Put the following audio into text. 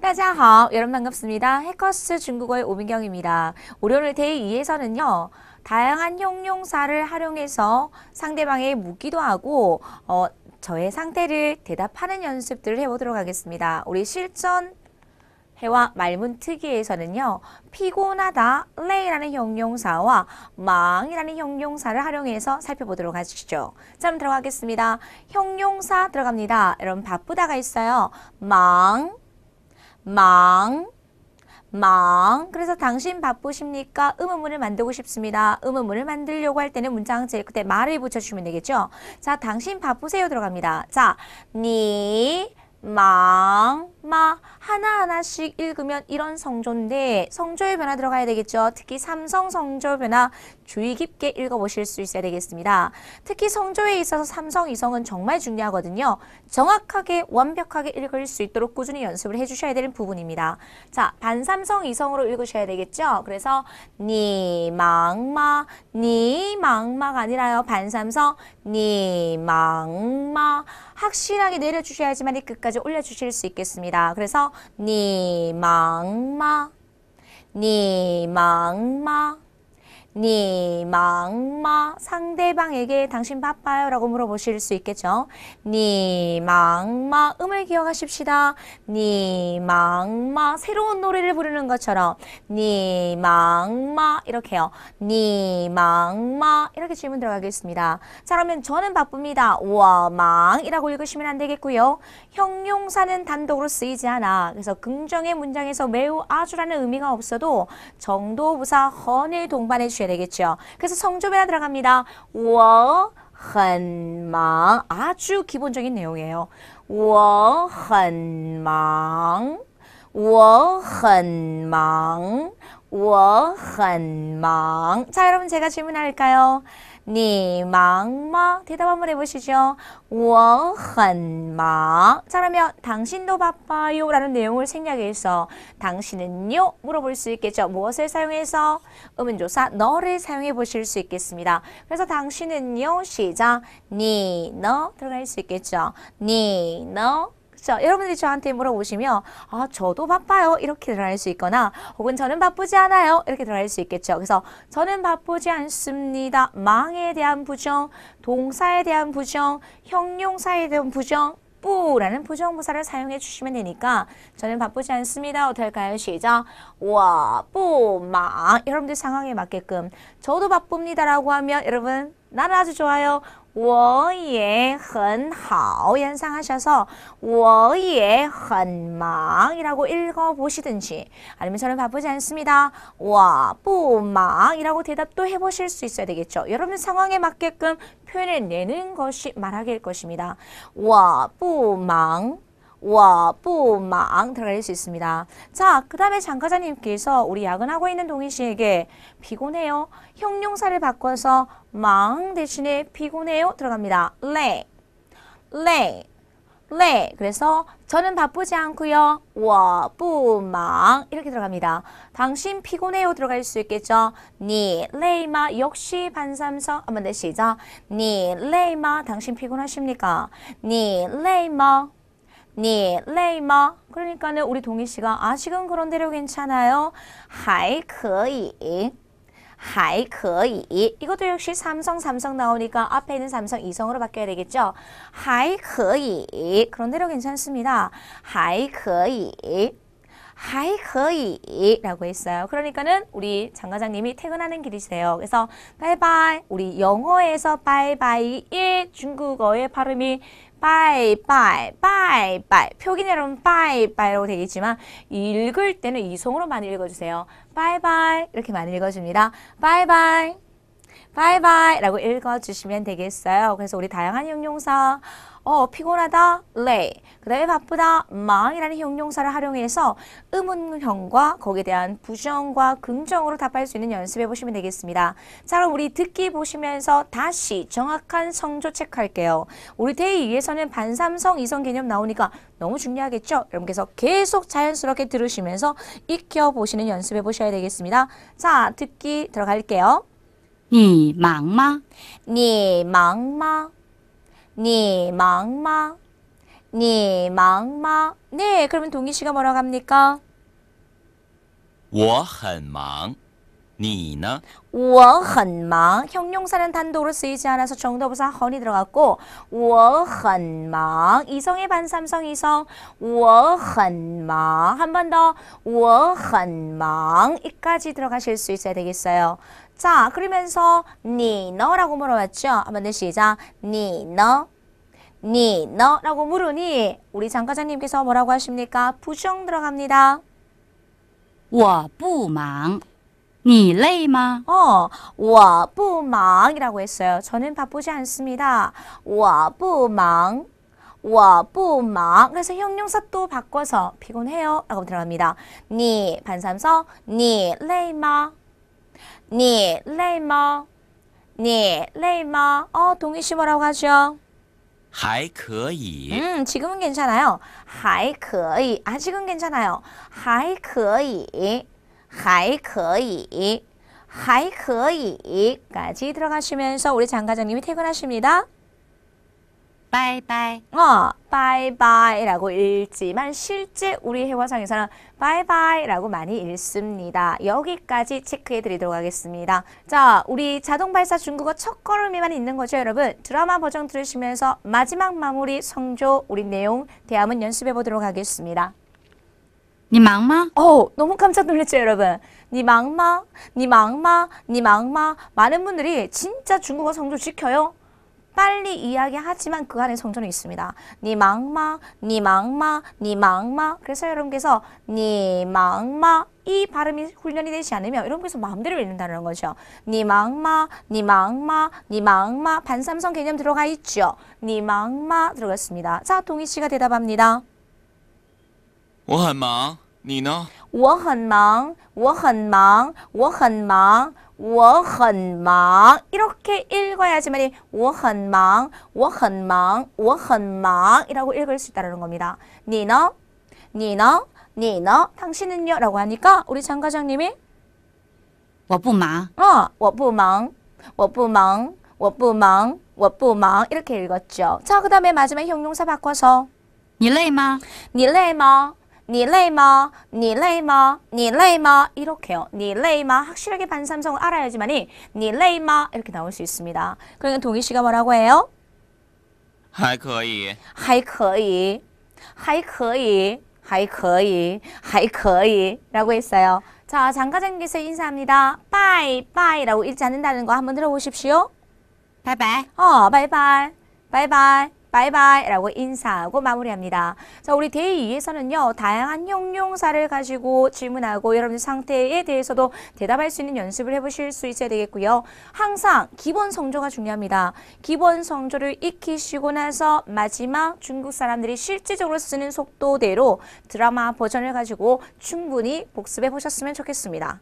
大家好, 여러분 반갑습니다. 해커스 중국어의 오민경입니다. 오늘 대2에서는요. 다양한 형용사를 활용해서 상대방의 묻기도 하고 어, 저의 상태를 대답하는 연습들을 해보도록 하겠습니다. 우리 실전 해와 말문 특이에서는요. 피곤하다, 레이라는 형용사와 망이라는 형용사를 활용해서 살펴보도록 하시죠. 자, 들어가겠습니다. 형용사 들어갑니다. 여러분 바쁘다가 있어요. 망 망, 망. 그래서 당신 바쁘십니까? 음음문을 만들고 싶습니다. 음음문을 만들려고 할 때는 문장 제일 끝에 말을 붙여주시면 되겠죠? 자, 당신 바쁘세요 들어갑니다. 자, 니, 망, 마 하나하나씩 읽으면 이런 성조인데 성조의 변화 들어가야 되겠죠. 특히 삼성 성조 변화 주의 깊게 읽어보실 수 있어야 되겠습니다. 특히 성조에 있어서 삼성, 이성은 정말 중요하거든요. 정확하게 완벽하게 읽을 수 있도록 꾸준히 연습을 해주셔야 되는 부분입니다. 자, 반삼성, 이성으로 읽으셔야 되겠죠. 그래서 니, 망마, 니, 망마가 아니라요. 반삼성, 니, 망마. 확실하게 내려주셔야지만 끝까지 올려주실 수 있겠습니다. 있니다 그래서 니망마 니망마 니망마 상대방에게 당신 바빠요 라고 물어보실 수 있겠죠. 니망마 음을 기억하십시다. 니망마 새로운 노래를 부르는 것처럼 니망마 이렇게요. 니망마 이렇게 질문 들어가겠습니다. 자 그러면 저는 바쁩니다. 워망이라고 읽으시면 안 되겠고요. 형용사는 단독으로 쓰이지 않아. 그래서 긍정의 문장에서 매우 아주라는 의미가 없어도 정도부사 헌을 동반해 주 해주셔야 되겠죠. 그래서 성조배라 들어갑니다. 我很忙 아주 기본적인 내용이에요. 我很忙我很忙我很忙. 자, 여러분 제가 질문할까요? 你忙吗? 네, 대답 한번 해보시죠. 我很忙. 자, 그러면 당신도 바빠요? 라는 내용을 생략해서 당신은요? 물어볼 수 있겠죠. 무엇을 사용해서? 음운조사 너를 사용해 보실 수 있겠습니다. 그래서 당신은요? 시작. 你너 네, 들어갈 수 있겠죠. 你너 네, 그렇죠? 여러분들이 저한테 물어보시면 아 저도 바빠요 이렇게 드러날 수 있거나 혹은 저는 바쁘지 않아요 이렇게 드러날 수 있겠죠. 그래서 저는 바쁘지 않습니다. 망에 대한 부정, 동사에 대한 부정, 형용사에 대한 부정 뿌라는 부정부사를 사용해 주시면 되니까 저는 바쁘지 않습니다. 어떨까요 시작! 와, 뿌, 마 여러분들 상황에 맞게끔 저도 바쁩니다라고 하면 여러분 나는 아주 좋아요. 我也很好 연상하셔서 我也很忙이라고 읽어보시든지 아니면 저는 바쁘지 않습니다. 我不忙이라고 대답도 해보실 수 있어야 되겠죠. 여러분 상황에 맞게끔 표현을 내는 것이 말하기일 것입니다. 我不忙 와뿌망 들어갈 수 있습니다. 자, 그 다음에 장과자님께서 우리 야근하고 있는 동희 씨에게 피곤해요. 형용사를 바꿔서 망 대신에 피곤해요 들어갑니다. 레, 레, 레. 그래서 저는 바쁘지 않고요. 워뿌망 이렇게 들어갑니다. 당신 피곤해요 들어갈 수 있겠죠. 니 레이마 네, 역시 반삼성 한번 내시죠. 네, 니 레이마 네, 당신 피곤하십니까? 니 레이마 니 네, 레이마 그러니까는 우리 동희 씨가 아직은 그런대로 괜찮아요. 还可以.还可以. 이것도 역시 삼성 삼성 나오니까 앞에 있는 삼성 이성으로 바뀌어야 되겠죠. 还可以. 그런대로 괜찮습니다. 还可以. 하이可以 라고 했어요. 그러니까는 우리 장과장님이 퇴근하는 길이세요. 그래서 바이바이 우리 영어에서 바이바이의 중국어의 발음이 바이바이 바이바이 표기는 여러분 바이바이로되겠지만 읽을 때는 이성으로 많이 읽어주세요. 바이바이 이렇게 많이 읽어줍니다. 바이바이 바이바이 라고 읽어주시면 되겠어요. 그래서 우리 다양한 형용사 어, 피곤하다, 레 a 그 다음에 바쁘다, 망이라는 형용사를 활용해서 음운형과 거기에 대한 부정과 긍정으로 답할 수 있는 연습해 보시면 되겠습니다. 자, 그럼 우리 듣기 보시면서 다시 정확한 성조 체크할게요. 우리 대의 위에서는 반삼성 이성 개념 나오니까 너무 중요하겠죠? 여러분께서 계속 자연스럽게 들으시면서 익혀보시는 연습해 보셔야 되겠습니다. 자, 듣기 들어갈게요. 你忙吗？你忙吗？你忙吗？你忙吗？네, 그러면 동희 씨가 뭐라고 합니까? 我很忙.你呢?我很忙. 형용사는 단독으로 쓰이지 않아서 정답부사 헌이 들어갔고 我很忙. 이성의 반삼성 이성 我很忙.한 번더我很忙. 이까지 들어가실 수 있어야 되겠어요. 자, 그러면서 니 너라고 물어봤죠? 한번 더 시작. 니 너. 니 너라고 물으니 우리 장과장님께서 뭐라고 하십니까? 부정 들어갑니다. 我不忙.你累吗? 어, 我不忙이라고 했어요. 저는 바쁘지 않습니다. 我不忙.我不忙. 그래서 형용사 또 바꿔서 피곤해요 라고 들어갑니다. 니 반삼성 니累吗? 你 레이머 니 레이머 어 동의시 뭐라고 하죠? 还可以. 음, 지금은 괜찮아요. 还可以. 아직은 괜찮아요. 还可以.还可以. 还可以까지 들어가시면서 우리 장과장님이 퇴근하십니다. 바이바이. 어, 바이바이라고 읽지만 실제 우리 회화상에서는 바이바이라고 많이 읽습니다. 여기까지 체크해 드리도록 하겠습니다. 자, 우리 자동 발사 중국어 첫 걸음에만 있는 거죠, 여러분. 드라마 버전 들으시면서 마지막 마무리 성조 우리 내용 대화문 연습해 보도록 하겠습니다. 니 망마? 어, 너무 깜짝 놀랐죠, 여러분. 니 망마, 니 망마, 니 망마. 많은 분들이 진짜 중국어 성조 지켜요. 빨리 이야기하지만 그 안에 성전는 있습니다. 니 망마, 니 망마, 니 망마. 그래서 여러분께서 니 망마 이 발음이 훈련이 되지 않으면 여러분께서 마음대로 읽는다는 거죠. 니 망마, 니 망마, 니 망마 반삼성 개념 들어가 있죠. 니 망마 들어갔습니다. 자, 동희 씨가 대답합니다. 我很忙你呢我很忙我很忙我很忙我很忙 이렇게 읽어야지만이 我很忙,我很忙,我很忙 이라고 읽을 수 있다는 겁니다. 你呢?你呢?你呢? 당신은요? 라고 하니까 우리 장과장님이 我不忙.我不忙,我不忙,我不忙,我不忙 이렇게 읽었죠. 자, 그 다음에 마지막 형용사 바꿔서 你累吗?你累吗? 니레이마, 니레이마, 니레이마 이렇게요. 니레이마 확실하게 반삼성을 알아야지만이 니레이마 이렇게 나올 수 있습니다. 그러니 동희 씨가 뭐라고 해요? 还可以.还可以.还可以.还可以.还可以.라고 했어요. 자, 장가장님께서 인사합니다. 빠이 빠이라고 읽지 않는다는 거 한번 들어보십시오. 바이바이. 어, 바이바이. 바이바이. 바이바이 라고 인사하고 마무리합니다. 자, 우리 데이 2에서는요. 다양한 형용사를 가지고 질문하고 여러분들 상태에 대해서도 대답할 수 있는 연습을 해보실 수 있어야 되겠고요. 항상 기본 성조가 중요합니다. 기본 성조를 익히시고 나서 마지막 중국 사람들이 실질적으로 쓰는 속도대로 드라마 버전을 가지고 충분히 복습해 보셨으면 좋겠습니다.